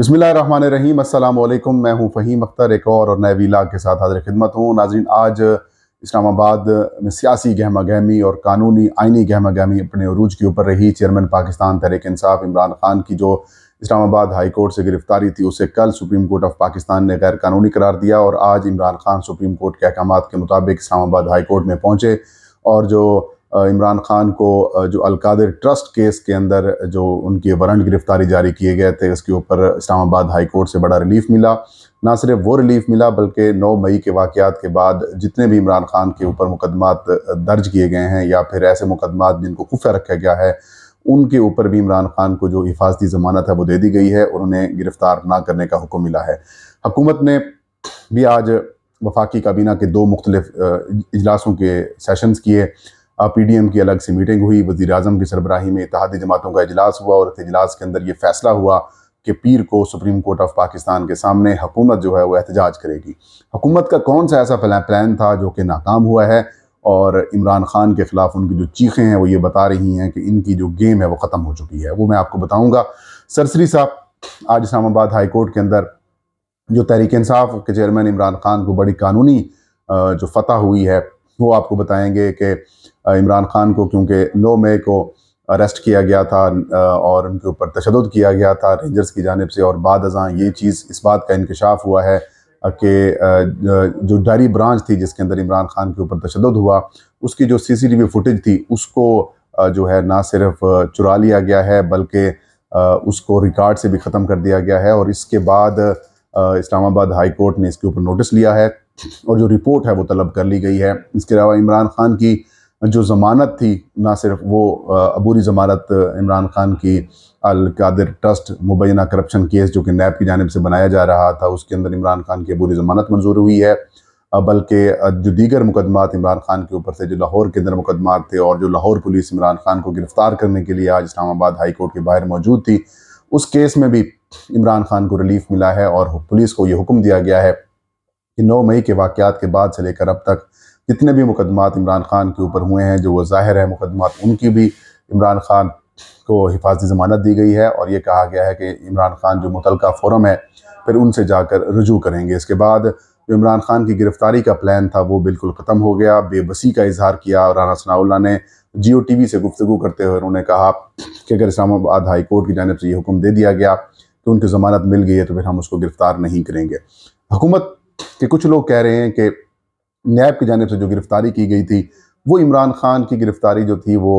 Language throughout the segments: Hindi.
रहीम अल्लाम मैं हूं फ़हीम अख्तर एक और, और नए वीला के साथ हाजिर खिदमत हूं नाजरीन आज इस्लामाबाद में सियासी गहमा गहमी और कानूनी आइनी गहमा गहमी अपने अरूज के ऊपर रही चेयरमैन पाकिस्तान तहरीक इंसाफ इमरान खान की जो इस्लामाबाद हाई कोर्ट से गिरफ्तारी थी उसे कल सुप्रीम कोर्ट ऑफ पाकिस्तान ने गैर कानूनी करार दिया और आज इमरान खान सुप्रीम कोर्ट के अहकाम के मुताबिक इस्लामाबाद हाई कोर्ट में पहुँचे और जो इमरान खान को जो अलकादिर ट्रस्ट केस के अंदर जो उनके वारंट गिरफ्तारी जारी किए गए थे उसके ऊपर इस्लामाबाद हाई कोर्ट से बड़ा रिलीफ मिला ना सिर्फ वो रिलीफ मिला बल्कि 9 मई के वाकयात के बाद जितने भी इमरान खान के ऊपर मुकदमात दर्ज किए गए हैं या फिर ऐसे मुकदमात जिनको खुफिया रखा गया है उनके ऊपर भी इमरान खान को जो हिफाजती ज़मानत है वो दे दी गई है और उन्हें गिरफ़्तार ना करने का हुक्म मिला है हकूमत ने भी आज वफाकी काबीना के दो मुख्तलिफ इजलासों के सेशंस किए पी डी एम की अलग से मीटिंग हुई वजी अजम की सरबराही में इतिहादी जमातों का अजलास हुआ और इस अजलास के अंदर ये फैसला हुआ कि पीर को सुप्रीम कोर्ट ऑफ पाकिस्तान के सामने हुकूमत जो है वो एहतजाज करेगी हुकूमत का कौन सा ऐसा प्लान था जो कि नाकाम हुआ है और इमरान खान के ख़िलाफ़ उनकी जो चीखें हैं वो ये बता रही हैं कि इनकी जो गेम है वो ख़त्म हो चुकी है वो मैं आपको बताऊँगा सरसरी साहब आज इस्लामाबाद हाई कोर्ट के अंदर जो तहरीक इंसाफ के चेयरमैन इमरान खान को बड़ी कानूनी जो फतह हुई है वो आपको बताएंगे कि इमरान खान को क्योंकि नौ मई को अरेस्ट किया गया था और उनके ऊपर तशद किया गया था रेंजर्स की जानब से और बाद अजा ये चीज़ इस बात का इंकशाफ हुआ है कि जो डायरी ब्रांच थी जिसके अंदर इमरान खान के ऊपर तशद हुआ उसकी जो C C T V footage थी उसको जो है ना सिर्फ चुरा लिया गया है बल्कि उसको रिकॉर्ड से भी ख़त्म कर दिया गया है और इसके बाद इस्लामाबाद हाई कोर्ट ने इसके ऊपर नोटिस लिया है और जो रिपोर्ट है वो तलब कर ली गई है इसके अलावा इमरान खान की जो ज़मानत थी ना सिर्फ वो अबूरी ज़मानत इमरान खान की अलकादर ट्रस्ट मुबैना करप्शन केस जो कि नैब की जानब से बनाया जा रहा था उसके अंदर इमरान खान की अबूरी ज़मानत मंजूर हुई है बल्कि जो दीगर मुकदमात इमरान खान के ऊपर से जो लाहौर के अंदर मुकदमात थे और जो लाहौर पुलिस इमरान खान को गिरफ़्तार करने के लिए आज इस्लामाबाद हाई कोर्ट के बाहर मौजूद थी उस केस में भी इमरान खान को रिलीफ मिला है और पुलिस को ये हुक्म दिया गया है कि 9 मई के वाक़ात के बाद से लेकर अब तक जितने भी मुकदमात इमरान खान के ऊपर हुए हैं जो वो ज़ाहिर है मुकदमात उनकी भी इमरान खान को हिफाजती ज़मानत दी गई है और ये कहा गया है कि इमरान खान जो मुतल फोरम है फिर उनसे जाकर रजू करेंगे इसके बाद जो इमरान खान की गिरफ़्तारी का प्लान था वो बिल्कुल ख़त्म हो गया बेबसी का इजहार किया राना सनाउल्ला ने जियो टी वी से गुफ्तु करते हुए उन्होंने कहा कि अगर इस्लामाबाद हाई कोर्ट की जानब से ये हुक्म दे दिया गया कि उनकी ज़मानत मिल गई है तो फिर हम उसको गिरफ़्तार नहीं करेंगे हुकूमत कि कुछ लोग कह रहे हैं कि नैब की जानब से जो गिरफ़्तारी की गई थी वो इमरान खान की गिरफ़्तारी जो थी वो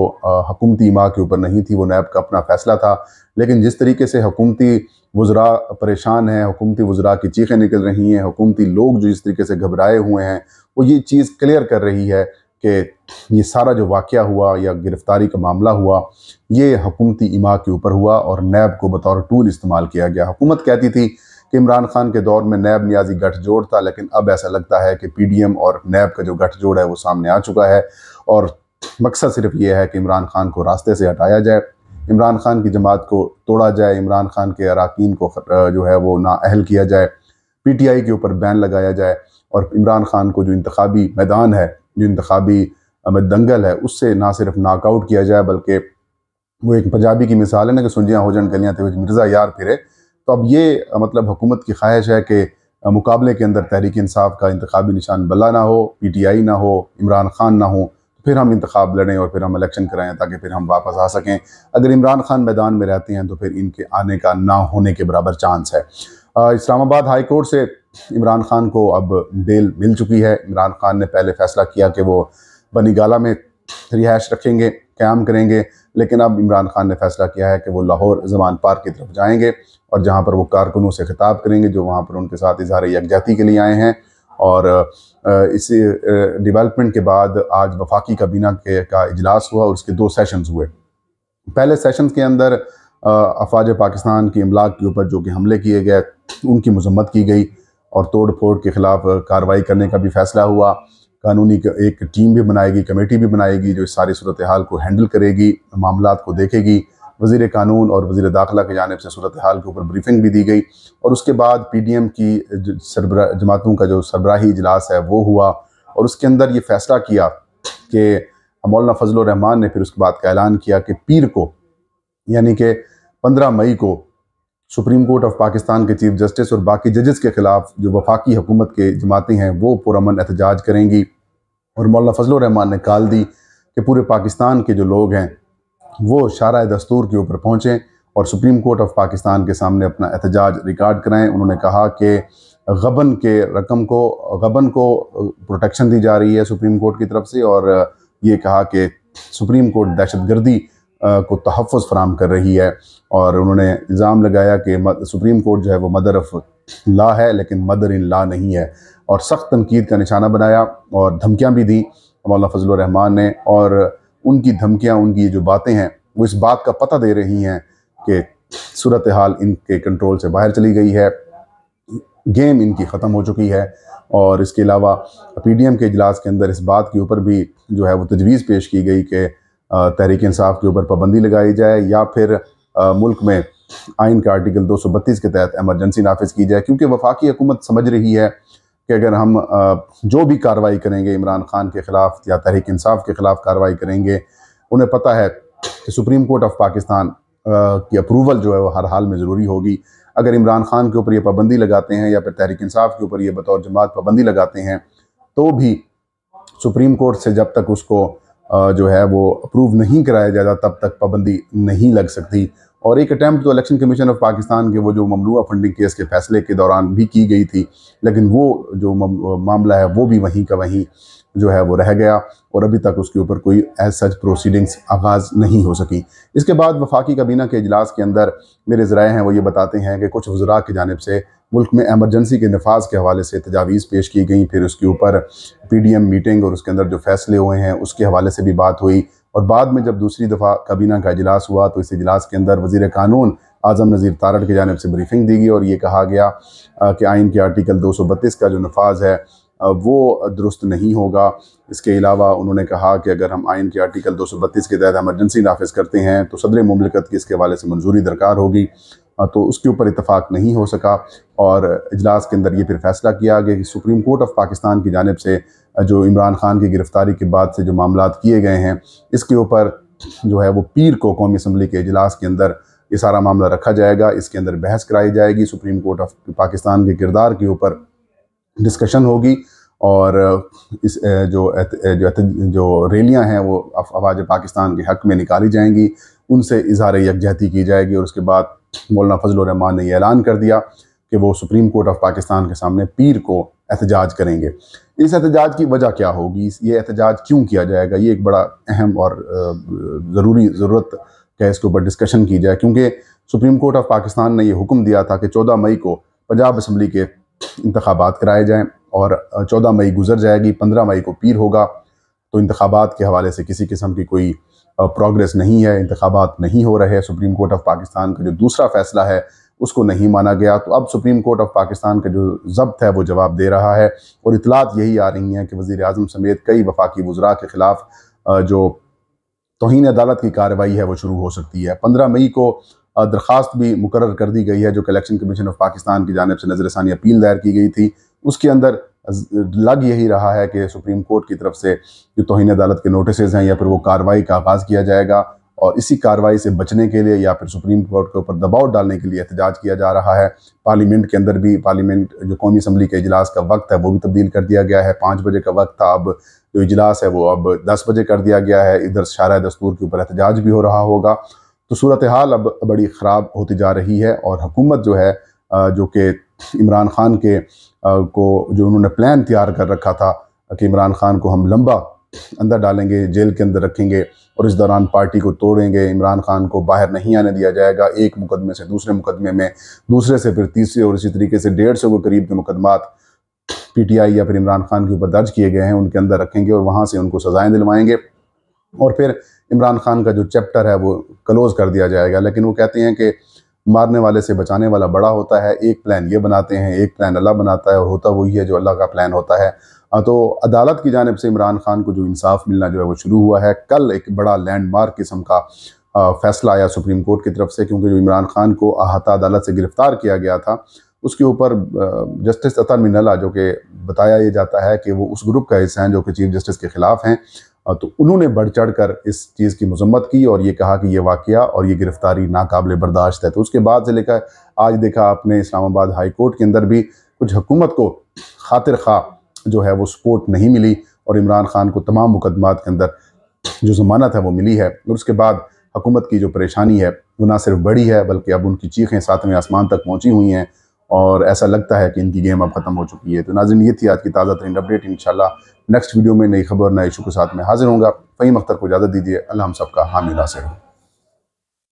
हकूमती इमा के ऊपर नहीं थी वो नैब का अपना फ़ैसला था लेकिन जिस तरीके से हकूमती वज्रा परेशान हैं हुकूमती वज्रा की चीखें निकल रही हैं हकूमती लोग जो इस तरीके से घबराए हुए हैं वो ये चीज़ क्लियर कर रही है कि ये सारा जो वाक़ हुआ या गिरफ़्तारी का मामला हुआ ये हकूमती इमा के ऊपर हुआ और नैब को बतौर टूल इस्तेमाल किया गया हुकूमत कहती थी कि इमरान खान के दौर में नैब न्याजी गठजोड़ था लेकिन अब ऐसा लगता है कि पी और नैब का जो गठजोड़ है वो सामने आ चुका है और मकसद सिर्फ ये है कि इमरान खान को रास्ते से हटाया जाए इमरान खान की जमात को तोड़ा जाए इमरान खान के अरकान को जो है वो नाअहल किया जाए पी टी आई के ऊपर बैन लगाया जाए और इमरान खान को जो इंतबी मैदान है जो इंतबी दंगल है उससे ना सिर्फ नाकआउट किया जाए बल्कि वो एक पंजाबी की मिसाल है ना कि हो होजन गलियाँ थे मिर्ज़ा यार फिरे तो अब ये मतलब हुकूमत की ख्वाहिश है कि मुकाबले के अंदर तहरीक इंसाफ का इंतबी निशान बल्ला ना हो पी टी आई ना हो इमरान खान ना हो तो फिर हम इंतब लड़ें और फिर हम इलेक्शन कराएं ताकि फिर हम वापस आ सकें अगर इमरान खान मैदान में रहते हैं तो फिर इनके आने का ना होने के बराबर चांस है इस्लामाबाद हाई कोर्ट से इमरान खान को अब बेल मिल चुकी है इमरान खान ने पहले फैसला किया कि वो गाला में रिहाइश रखेंगे क्याम करेंगे लेकिन अब इमरान खान ने फैसला किया है कि वो लाहौर जमान पार्क की तरफ जाएंगे और जहाँ पर वो कारकुनों से खिताब करेंगे जो वहाँ पर उनके साथ इजहार यकजहती के लिए आए हैं और इस डेवलपमेंट के बाद आज वफाकी काबीना के का इजलास हुआ और उसके दो सेशंस हुए पहले सेशंस के अंदर अफवाज पाकिस्तान की अमलाक के ऊपर जो कि हमले किए गए उनकी मजम्मत की गई और तोड़ फोड़ के ख़िलाफ़ कार्रवाई करने का भी फैसला हुआ कानूनी एक टीम भी बनाएगी कमेटी भी बनाएगी जो इस सारी सूरत हाल को हैंडल करेगी मामला को देखेगी वजीर कानून और वजीर दाखिला की जानब से सूरत हाल के ऊपर ब्रीफिंग भी दी गई और उसके बाद पी डी एम की सरबरा जमातों का जो सरबराही इजलास है वो हुआ और उसके अंदर ये फैसला किया कि मौलाना फजल रहमान ने फिर उसके बाद का ऐलान किया कि पीर को यानी कि पंद्रह मई को सुप्रीम कोर्ट ऑफ पाकिस्तान के चीफ जस्टिस और बाकी जजेस के खिलाफ जो वफाकी हुकूमत के जमातें हैं वो पुरमन एहतजाज करेंगी और मौलाना फजल रहमान ने काल दी कि पूरे पाकिस्तान के जो लोग हैं वो शारा दस्तूर के ऊपर पहुँचें और सुप्रीम कोर्ट ऑफ पाकिस्तान के सामने अपना एहतजाज रिकॉर्ड कराएं उन्होंने कहा कि गबन के रकम को गबन को प्रोटेक्शन दी जा रही है सुप्रीम कोर्ट की तरफ से और ये कहा कि सुप्रीम कोर्ट दहशत गर्दी को तहफ़ फ्राहम कर रही है और उन्होंने इल्ज़ाम लगाया कि सुप्रीम कोर्ट जो है वो मदर ऑफ़ ला है लेकिन मदर इन ला नहीं है और सख्त तनकीद का निशाना बनाया और धमकियाँ भी दी मौलाना फजल रहमान ने और उनकी धमकियाँ उनकी जो बातें हैं वो इस बात का पता दे रही हैं कि सूरत हाल इनके कंट्रोल से बाहर चली गई है गेम इनकी ख़त्म हो चुकी है और इसके अलावा पी डी एम के इजलास के अंदर इस बात के ऊपर भी जो है वो तजवीज़ पेश की गई कि तहरीक इंसाफ के ऊपर पाबंदी लगाई जाए या फिर मुल्क में आइन का आर्टिकल 232 के तहत एमरजेंसी नाफिज की जाए क्योंकि वफाकी हुकूमत समझ रही है कि अगर हम जो भी कार्रवाई करेंगे इमरान खान के ख़िलाफ़ या तहरीक इंसाफ के ख़िलाफ़ कार्रवाई करेंगे उन्हें पता है कि सुप्रीम कोर्ट ऑफ पाकिस्तान की अप्रूवल जो है वो हर हाल में ज़रूरी होगी अगर इमरान खान के ऊपर ये पाबंदी लगाते हैं या फिर तहरीक इंसाफ के ऊपर ये बतौर जमात पाबंदी लगाते हैं तो भी सुप्रीम कोर्ट से जब तक उसको जो है वो अप्रूव नहीं कराया जाता तब तक पाबंदी नहीं लग सकती और एक अटैम्प्ट तो इलेक्शन कमीशन ऑफ पाकिस्तान के वो जो ममलू फंडिंग केस के फैसले के दौरान भी की गई थी लेकिन वो जो मामला है वो भी वहीं का वहीं जो है वो रह गया और अभी तक उसके ऊपर कोई एज सच प्रोसीडिंग्स आगाज़ नहीं हो सकी इसके बाद वफाकी काबीना के अजलास के अंदर मेरे ज़राए हैं वो ये बताते हैं कि कुछ वज़रा की जानब से मुल्क में एमरजेंसी के नफाज के हवाले से तजावीज़ पेश की गई फिर उसके ऊपर पी डी एम मीटिंग और उसके अंदर जो फैसले हुए हैं उसके हवाले से भी बात हुई और बाद में जब दूसरी दफ़ा काबीना का अजलास हुआ तो इस अजलास के अंदर वजीर कानून आज़म नज़ीर तारड़ की जानब से ब्रीफिंग दी गई और ये कहा गया कि आइन के आर्टिकल दो सौ बत्तीस का जो नफाज है वो दुरुस्त नहीं होगा इसके अलावा उन्होंने कहा कि अगर हम आइन के आर्टिकल दो सौ बत्तीस के तहत एमरजेंसी नाफिज करते हैं तो सदर ममलिकत की इसके हवाले से मंजूरी दरकार होगी तो उसके ऊपर इतफाक़ नहीं हो सका और इजलास के अंदर ये फिर फैसला किया गया कि सुप्रीम कोर्ट ऑफ पाकिस्तान की जानब से जो इमरान खान की गिरफ़्तारी के बाद से जो मामला किए गए हैं इसके ऊपर जो है वो पीर को कौमी असम्बली के अजलास के अंदर ये सारा मामला रखा जाएगा इसके अंदर बहस कराई जाएगी सुप्रीम कोर्ट ऑफ पाकिस्तान के किरदार के ऊपर डिस्कशन होगी और इस जो एत, जो एत, जो रैलियाँ हैं वो आवाज़ पाकिस्तान के हक़ में निकाली जाएंगी उनसे इजहार यकजहती की जाएगी और उसके बाद मौलाना फजल रहमान ने यह ऐलान कर दिया कि वो सुप्रीम कोर्ट ऑफ पाकिस्तान के सामने पीर को एहतजाज करेंगे इस एहतजाज की वजह क्या होगी ये एहतजाज क्यों किया जाएगा ये एक बड़ा अहम और ज़रूरी ज़रूरत है इसके ऊपर डिस्कशन की जाए क्योंकि सुप्रीम कोर्ट ऑफ पाकिस्तान ने यह हुक्म दिया था कि चौदह मई को पंजाब असम्बली के इंतबात कराए जाएँ और चौदह मई गुजर जाएगी पंद्रह मई को पीर होगा तो इंतबात के हवाले से किसी किस्म की कोई प्रोग्रेस नहीं है इंतबात नहीं हो रहे सुप्रीम कोर्ट ऑफ पाकिस्तान का जो दूसरा फैसला है उसको नहीं माना गया तो अब सुप्रीम कोर्ट ऑफ पाकिस्तान का जो जब्त है वो जवाब दे रहा है और इतलात यही आ रही हैं कि वज़ी अजम समेत कई वफाकी वजरा के ख़िलाफ़ जो तोहन अदालत की कार्रवाई है वो शुरू हो सकती है पंद्रह मई को दरख्वास्त भी मुकर कर दी गई है जो कलेक्शन कमीशन ऑफ पाकिस्तान की जानब से नजरसानी अपील दायर की गई थी उसके अंदर लग यही रहा है कि सुप्रीम कोर्ट की तरफ से जो तोहन अदालत के नोटिस हैं या फिर वो कार्रवाई का आगाज़ किया जाएगा और इसी कार्रवाई से बचने के लिए या फिर सुप्रीम कोर्ट के ऊपर दबाव डालने के लिए एहतजाज किया जा रहा है पार्लियामेंट के अंदर भी पार्लियामेंट जो कौमी असम्बली के अजलास का वक्त है वो भी तब्दील कर दिया गया है पाँच बजे का वक्त था अब जो इजलास है वो अब दस बजे कर दिया गया है इधर शारा दस्तूर के ऊपर एहतजाज भी हो रहा होगा तो सूरत हाल अब बड़ी ख़राब होती जा रही है और हुकूमत जो है जो कि इमरान खान के को जो उन्होंने प्लान तैयार कर रखा था कि इमरान खान को हम लंबा अंदर डालेंगे जेल के अंदर रखेंगे और इस दौरान पार्टी को तोड़ेंगे इमरान खान को बाहर नहीं आने दिया जाएगा एक मुकदमे से दूसरे मुकदमे में दूसरे से फिर तीसरे और इसी तरीके से डेढ़ सौ के करीब के मुकदमा पी टी आई या फिर इमरान खान के ऊपर दर्ज किए गए हैं उनके अंदर रखेंगे और वहाँ से उनको सज़ाएँ दिलवाएंगे और फिर इमरान खान का जो चैप्टर है वो क्लोज़ कर दिया जाएगा लेकिन वो कहते हैं कि मारने वाले से बचाने वाला बड़ा होता है एक प्लान ये बनाते हैं एक प्लान अल्लाह बनाता है और होता वही है जो अल्लाह का प्लान होता है हाँ, तो अदालत की जानब से इमरान खान को जो इंसाफ मिलना जो है वो शुरू हुआ है कल एक बड़ा लैंडमार्क किस्म का फैसला आया सुप्रीम कोर्ट की तरफ से क्योंकि जो इमरान खान को अहाता अदालत से गिरफ़्तार किया गया था उसके ऊपर जस्टिस अतर मिनला जो कि बताया ये जाता है कि वो उस ग्रुप का हिस्सा हैं जो कि चीफ जस्टिस के ख़िलाफ़ हैं तो उन्होंने बढ़ चढ़ कर इस चीज़ की मजम्मत की और ये कहा कि ये वाक़ और ये गिरफ्तारी नाकबिल बर्दाश्त है तो उसके बाद से लेकर आज देखा आपने इस्लामाबाद हाई कोर्ट के अंदर भी कुछ हुकूमत को खातिर खा जो है वो सपोर्ट नहीं मिली और इमरान खान को तमाम मुकदमात के अंदर जो ज़मानत है वो मिली है और उसके बाद हुकूमत की जो परेशानी है वो ना सिर्फ बड़ी है बल्कि अब उनकी चीखें सातवें आसमान तक पहुँची हुई हैं और ऐसा लगता है कि इनकी गेम अब ख़त्म हो चुकी है तो नाजिन ये थी आज की ताज़ा तरीन अपडेट इन नेक्स्ट वीडियो में नई खबर नए इशू के साथ में हाजिर होंगे फ़हीम अख्तर को इजाज़त दीजिए अल्लाह हम सबका हामी हासिल हो